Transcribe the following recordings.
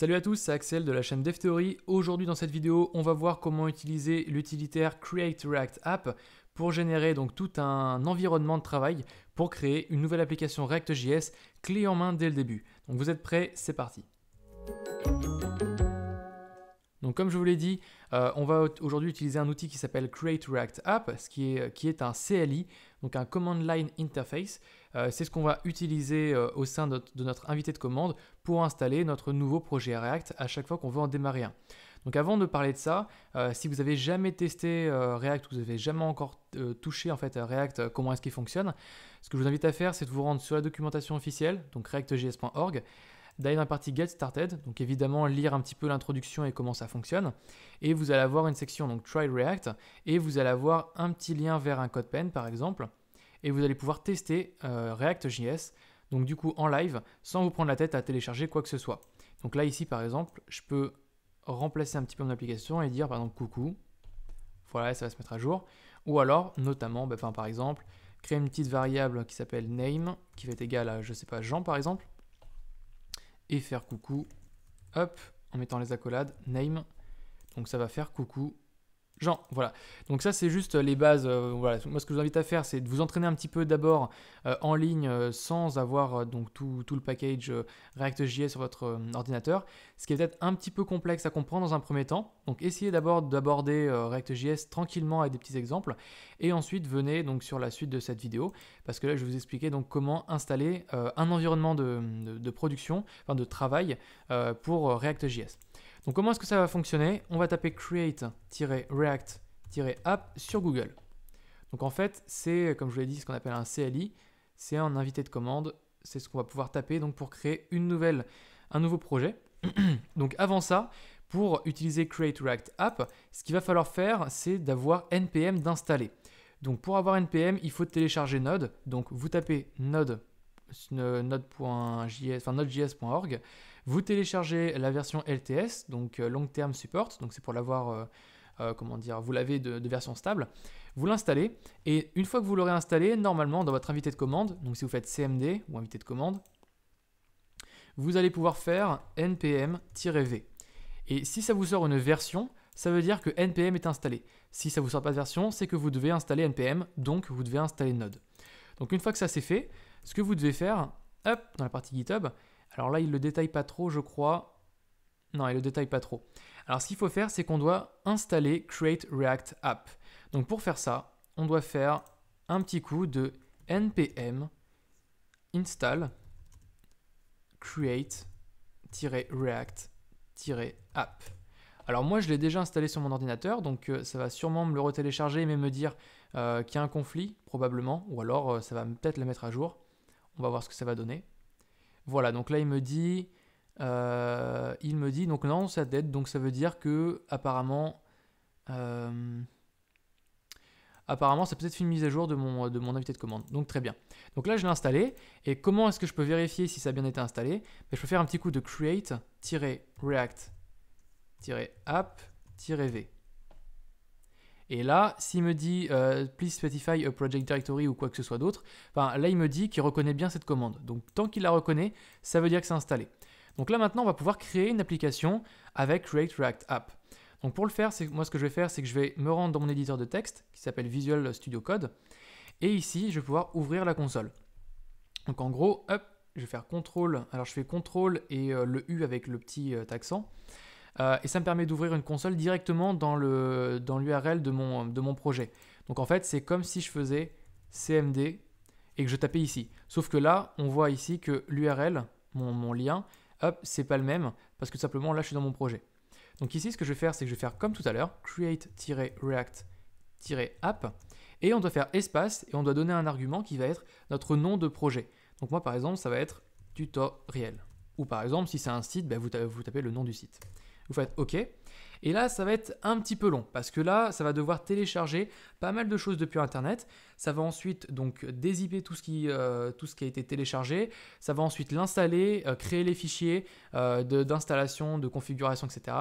Salut à tous, c'est Axel de la chaîne DevTheory. Aujourd'hui dans cette vidéo, on va voir comment utiliser l'utilitaire Create React App pour générer donc tout un environnement de travail pour créer une nouvelle application React.js clé en main dès le début. Donc vous êtes prêts, c'est parti. Donc comme je vous l'ai dit, euh, on va aujourd'hui utiliser un outil qui s'appelle Create React App, ce qui est, euh, un CLI, donc un Command Line Interface. Euh, c'est ce qu'on va utiliser au sein de, notre invité de commande pour installer notre nouveau projet React à chaque fois qu'on veut en démarrer un. Donc avant de parler de ça, si vous n'avez jamais testé React, vous n'avez jamais encore touché en fait React, comment est-ce qu'il fonctionne, ce que je vous invite à faire, c'est de vous rendre sur la documentation officielle, donc reactjs.org d'aller dans la partie Get Started, donc évidemment lire un petit peu l'introduction et comment ça fonctionne, et vous allez avoir une section donc Try React, et vous allez avoir un petit lien vers un code pen par exemple, et vous allez pouvoir tester euh, React.js, donc du coup en live, sans vous prendre la tête à télécharger quoi que ce soit. Donc là ici par exemple, je peux remplacer un petit peu mon application et dire par exemple coucou, voilà ça va se mettre à jour, ou alors notamment, ben, par exemple, créer une petite variable qui s'appelle name, qui va être égale à, je ne sais pas, Jean par exemple, et faire coucou, hop, en mettant les accolades, name. Donc ça va faire coucou Genre, voilà. Donc ça, c'est juste euh, les bases. Euh, voilà. Moi, ce que je vous invite à faire, c'est de vous entraîner un petit peu d'abord euh, en ligne sans avoir donc tout, le package React.js sur votre ordinateur, ce qui est peut-être un petit peu complexe à comprendre dans un premier temps. Donc essayez d'abord d'aborder React.js tranquillement avec des petits exemples, et ensuite venez donc sur la suite de cette vidéo, parce que là, je vais vous expliquer donc comment installer un environnement de, production, enfin de travail pour React.js. Donc comment est-ce que ça va fonctionner On va taper create-react-app sur Google. Donc en fait, c'est, comme je vous l'ai dit, ce qu'on appelle un CLI, c'est un invité de commande, c'est ce qu'on va pouvoir taper donc pour créer une nouvelle, un nouveau projet. donc avant ça, pour utiliser Create React App, ce qu'il va falloir faire, c'est d'avoir NPM d'installer. Donc pour avoir NPM, il faut télécharger Node. Donc vous tapez node euh, node.js, enfin node.js.org vous téléchargez la version LTS, donc euh, Long Term Support, donc c'est pour l'avoir, euh, euh, comment dire, vous l'avez de, de, version stable. Vous l'installez et une fois que vous l'aurez installé, normalement dans votre invité de commande, donc si vous faites CMD ou invité de commande, vous allez pouvoir faire npm-v. Et si ça vous sort une version, ça veut dire que npm est installé. Si ça ne vous sort pas de version, c'est que vous devez installer npm, donc vous devez installer Node. Donc une fois que ça c'est fait, ce que vous devez faire, hop, dans la partie GitHub, alors là, il ne le détaille pas trop, je crois. Non, il le détaille pas trop. Alors ce qu'il faut faire, c'est qu'on doit installer Create React App. Donc pour faire ça, on doit faire un petit coup de npm install create-react-app. Alors moi je l'ai déjà installé sur mon ordinateur, donc euh, ça va sûrement me le retélécharger mais me dire euh, qu'il y a un conflit, probablement, ou alors euh, ça va peut-être le mettre à jour. On va voir ce que ça va donner. Voilà, donc là il me dit, euh, il me dit donc non ça dette, donc ça veut dire que apparemment, euh, apparemment c'est peut-être une mise à jour de mon de mon invité de commande. Donc très bien. Donc là je l'ai installé et comment est-ce que je peux vérifier si ça a bien été installé ben, Je peux faire un petit coup de create-react-app-v et là, s'il me dit euh, please specify a project directory ou quoi que ce soit d'autre, là il me dit qu'il reconnaît bien cette commande. Donc tant qu'il la reconnaît, ça veut dire que c'est installé. Donc là maintenant, on va pouvoir créer une application avec Create React App. Donc pour le faire, moi ce que je vais faire, c'est que je vais me rendre dans mon éditeur de texte qui s'appelle Visual Studio Code. Et ici, je vais pouvoir ouvrir la console. Donc en gros, hop, je vais faire CTRL. Alors je fais CTRL et euh, le U avec le petit euh, accent. Euh, et ça me permet d'ouvrir une console directement dans l'URL de, mon, projet. Donc en fait, c'est comme si je faisais CMD et que je tapais ici. Sauf que là, on voit ici que l'URL, mon, lien, hop, c'est pas le même parce que simplement là, je suis dans mon projet. Donc ici, ce que je vais faire, c'est que je vais faire comme tout à l'heure, create-react-app et on doit faire espace et on doit donner un argument qui va être notre nom de projet. Donc moi, par exemple, ça va être tutoriel. Ou par exemple, si c'est un site, ben, vous tapez le nom du site vous faites OK. Et là, ça va être un petit peu long parce que là, ça va devoir télécharger pas mal de choses depuis Internet. Ça va ensuite donc dézipper tout ce qui, euh, a été téléchargé. Ça va ensuite l'installer, euh, créer les fichiers euh, d'installation, de, configuration, etc.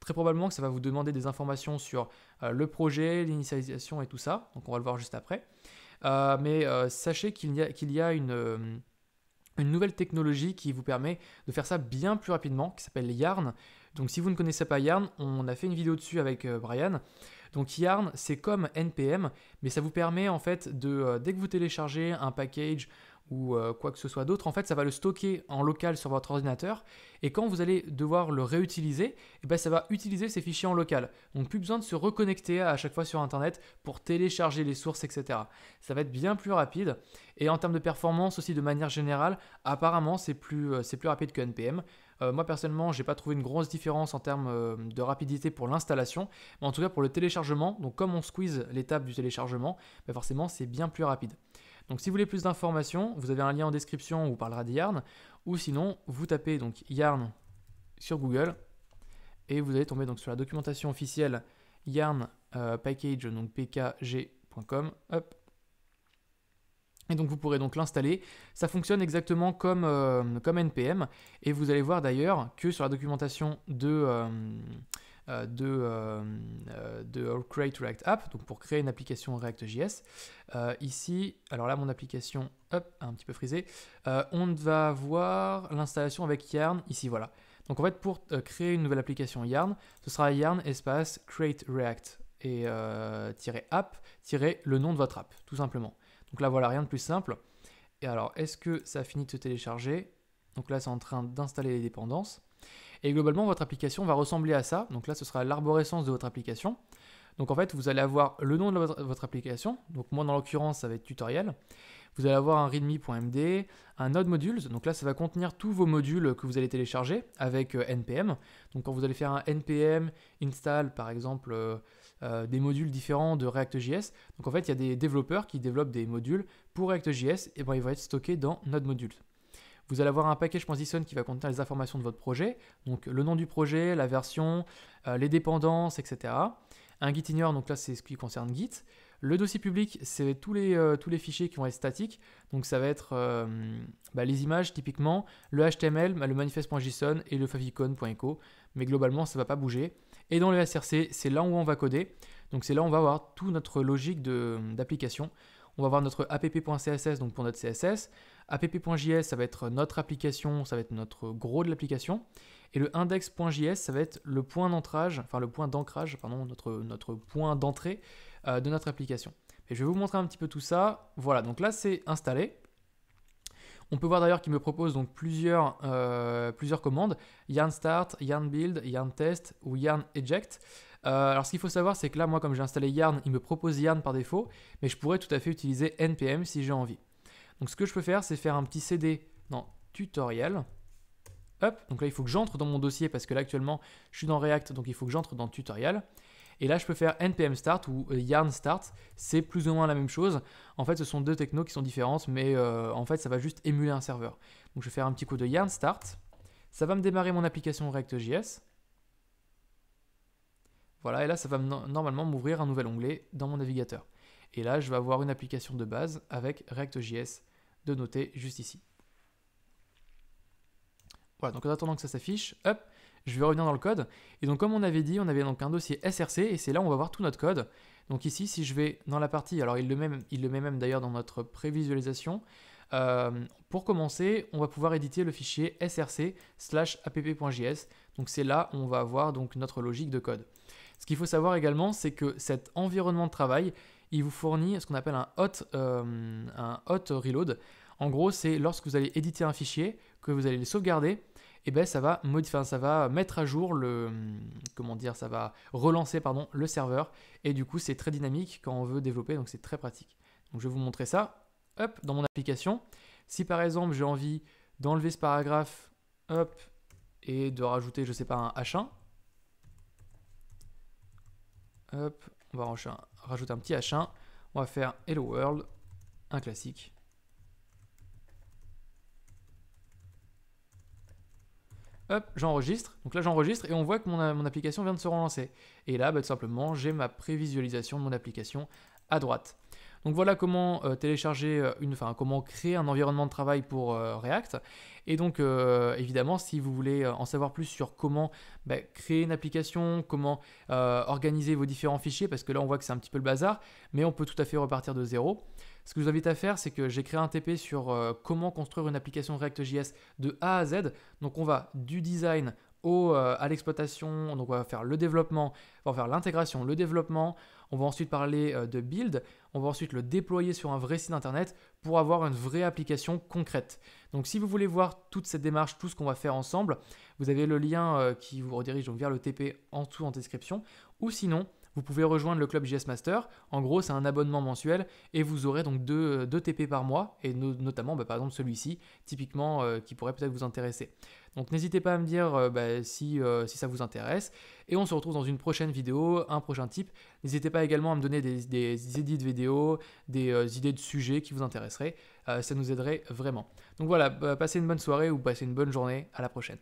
Très probablement que ça va vous demander des informations sur le projet, l'initialisation et tout ça. Donc on va le voir juste après. mais sachez qu'il y, y a, une une nouvelle technologie qui vous permet de faire ça bien plus rapidement, qui s'appelle Yarn, donc si vous ne connaissez pas Yarn, on a fait une vidéo dessus avec euh, Brian. Donc Yarn, c'est comme NPM, mais ça vous permet en fait de, euh, dès que vous téléchargez un package ou euh, quoi que ce soit d'autre, en fait ça va le stocker en local sur votre ordinateur et quand vous allez devoir le réutiliser, et eh ben, ça va utiliser ces fichiers en local. Donc plus besoin de se reconnecter à chaque fois sur internet pour télécharger les sources, etc. Ça va être bien plus rapide et en termes de performance aussi de manière générale, apparemment c'est plus, plus rapide que NPM. Euh, moi personnellement, j'ai pas trouvé une grosse différence en termes euh, de rapidité pour l'installation, mais en tout cas pour le téléchargement. Donc comme on squeeze l'étape du téléchargement, bah, forcément c'est bien plus rapide. Donc si vous voulez plus d'informations, vous avez un lien en description où on parlera de Yarn, ou sinon vous tapez donc Yarn sur Google et vous allez tomber donc sur la documentation officielle Yarn euh, Package donc pkg.com. Et donc vous pourrez donc l'installer. Ça fonctionne exactement comme, euh, comme NPM. Et vous allez voir d'ailleurs que sur la documentation de, euh, euh, de, Create React App, donc pour créer une application React.js, ici, alors là mon application, a un petit peu frisé. on va voir l'installation avec Yarn, ici voilà. Donc en fait pour créer une nouvelle application Yarn, ce sera Yarn espace Create React et -app, le nom de votre app, tout simplement. Donc là, voilà, rien de plus simple. Et alors, est-ce que ça a fini de se télécharger Donc là, c'est en train d'installer les dépendances. Et globalement, votre application va ressembler à ça. Donc là, ce sera l'arborescence de votre application. Donc en fait, vous allez avoir le nom de votre application. Donc moi, dans l'occurrence, ça va être tutoriel. Vous allez avoir un readme.md, un node modules. Donc là, ça va contenir tous vos modules que vous allez télécharger avec euh, npm. Donc quand vous allez faire un npm install, par exemple, euh, euh, des modules différents de React.js. Donc en fait, il y a des développeurs qui développent des modules pour React.js et ben, ils vont être stockés dans notre module. Vous allez avoir un package.json qui va contenir les informations de votre projet, donc le nom du projet, la version, euh, les dépendances, etc. Un gitignore, donc là c'est ce qui concerne Git. Le dossier public, c'est tous, les, euh, fichiers qui vont être statiques. Donc ça va être bah, les images typiquement, le HTML, le manifest.json et le favicon.echo. Mais globalement, ça ne va pas bouger. Et dans le SRC, c'est là où on va coder. Donc c'est là où on va avoir toute notre logique d'application. On va avoir notre app.css, donc pour notre CSS. app.js, ça va être notre application, ça va être notre gros de l'application. Et le index.js, ça va être le point d'ancrage, enfin le point d'ancrage, pardon, notre, notre point d'entrée euh, de notre application. Et je vais vous montrer un petit peu tout ça. Voilà, donc là c'est installé. On peut voir d'ailleurs qu'il me propose donc euh, plusieurs, commandes yarn start, yarn build, yarn test ou yarn eject. Euh, alors ce qu'il faut savoir, c'est que là, moi, comme j'ai installé yarn, il me propose yarn par défaut, mais je pourrais tout à fait utiliser npm si j'ai envie. Donc ce que je peux faire, c'est faire un petit cd dans tutoriel. Hop, donc là, il faut que j'entre dans mon dossier parce que là, actuellement, je suis dans React, donc il faut que j'entre dans tutoriel. Et là, je peux faire NPM Start ou euh, Yarn Start. C'est plus ou moins la même chose. En fait, ce sont deux technos qui sont différentes, mais euh, en fait, ça va juste émuler un serveur. Donc, je vais faire un petit coup de Yarn Start. Ça va me démarrer mon application React.js. Voilà, et là, ça va normalement m'ouvrir un nouvel onglet dans mon navigateur. Et là, je vais avoir une application de base avec React.js de noter juste ici. Voilà, donc en attendant que ça s'affiche, hop, je vais revenir dans le code. Et donc comme on avait dit, on avait donc un dossier SRC et c'est là où on va voir tout notre code. Donc ici, si je vais dans la partie, alors il le met, même d'ailleurs dans notre prévisualisation, euh, pour commencer, on va pouvoir éditer le fichier src app.js. Donc c'est là où on va avoir donc notre logique de code. Ce qu'il faut savoir également, c'est que cet environnement de travail, il vous fournit ce qu'on appelle un hot, euh, un hot reload. En gros, c'est lorsque vous allez éditer un fichier, que vous allez le sauvegarder, et eh ben ça va modifier, ça va mettre à jour le comment dire, ça va relancer pardon le serveur et du coup c'est très dynamique quand on veut développer donc c'est très pratique. Donc je vais vous montrer ça. Hop dans mon application. Si par exemple j'ai envie d'enlever ce paragraphe, hop et de rajouter je sais pas un h1. on va rajouter un petit h1. On va faire hello world, un classique. Hop, j'enregistre. Donc là, j'enregistre et on voit que mon, application vient de se relancer. Et là, bah, tout simplement, j'ai ma prévisualisation de mon application à droite. Donc voilà comment euh, télécharger euh, une, enfin comment créer un environnement de travail pour euh, React. Et donc évidemment, si vous voulez en savoir plus sur comment bah, créer une application, comment organiser vos différents fichiers, parce que là on voit que c'est un petit peu le bazar, mais on peut tout à fait repartir de zéro. Ce que je vous invite à faire, c'est que j'ai créé un TP sur euh, comment construire une application React.js de A à Z. Donc on va du design au, euh, à l'exploitation, donc on va faire le développement, on va faire l'intégration, le développement, on va ensuite parler euh, de build, on va ensuite le déployer sur un vrai site internet pour avoir une vraie application concrète. Donc si vous voulez voir toute cette démarche, tout ce qu'on va faire ensemble, vous avez le lien qui vous redirige donc vers le TP en dessous en description, ou sinon vous pouvez rejoindre le club JS Master. En gros, c'est un abonnement mensuel et vous aurez donc deux euh, TP par mois, et notamment bah, par exemple celui-ci, typiquement, euh, qui pourrait peut-être vous intéresser. Donc n'hésitez pas à me dire euh, bah, si, ça vous intéresse. Et on se retrouve dans une prochaine vidéo, un prochain type. N'hésitez pas également à me donner des, des idées de vidéos, des idées de sujets qui vous intéresseraient. ça nous aiderait vraiment. Donc voilà, bah, passez une bonne soirée ou passez une bonne journée. À la prochaine.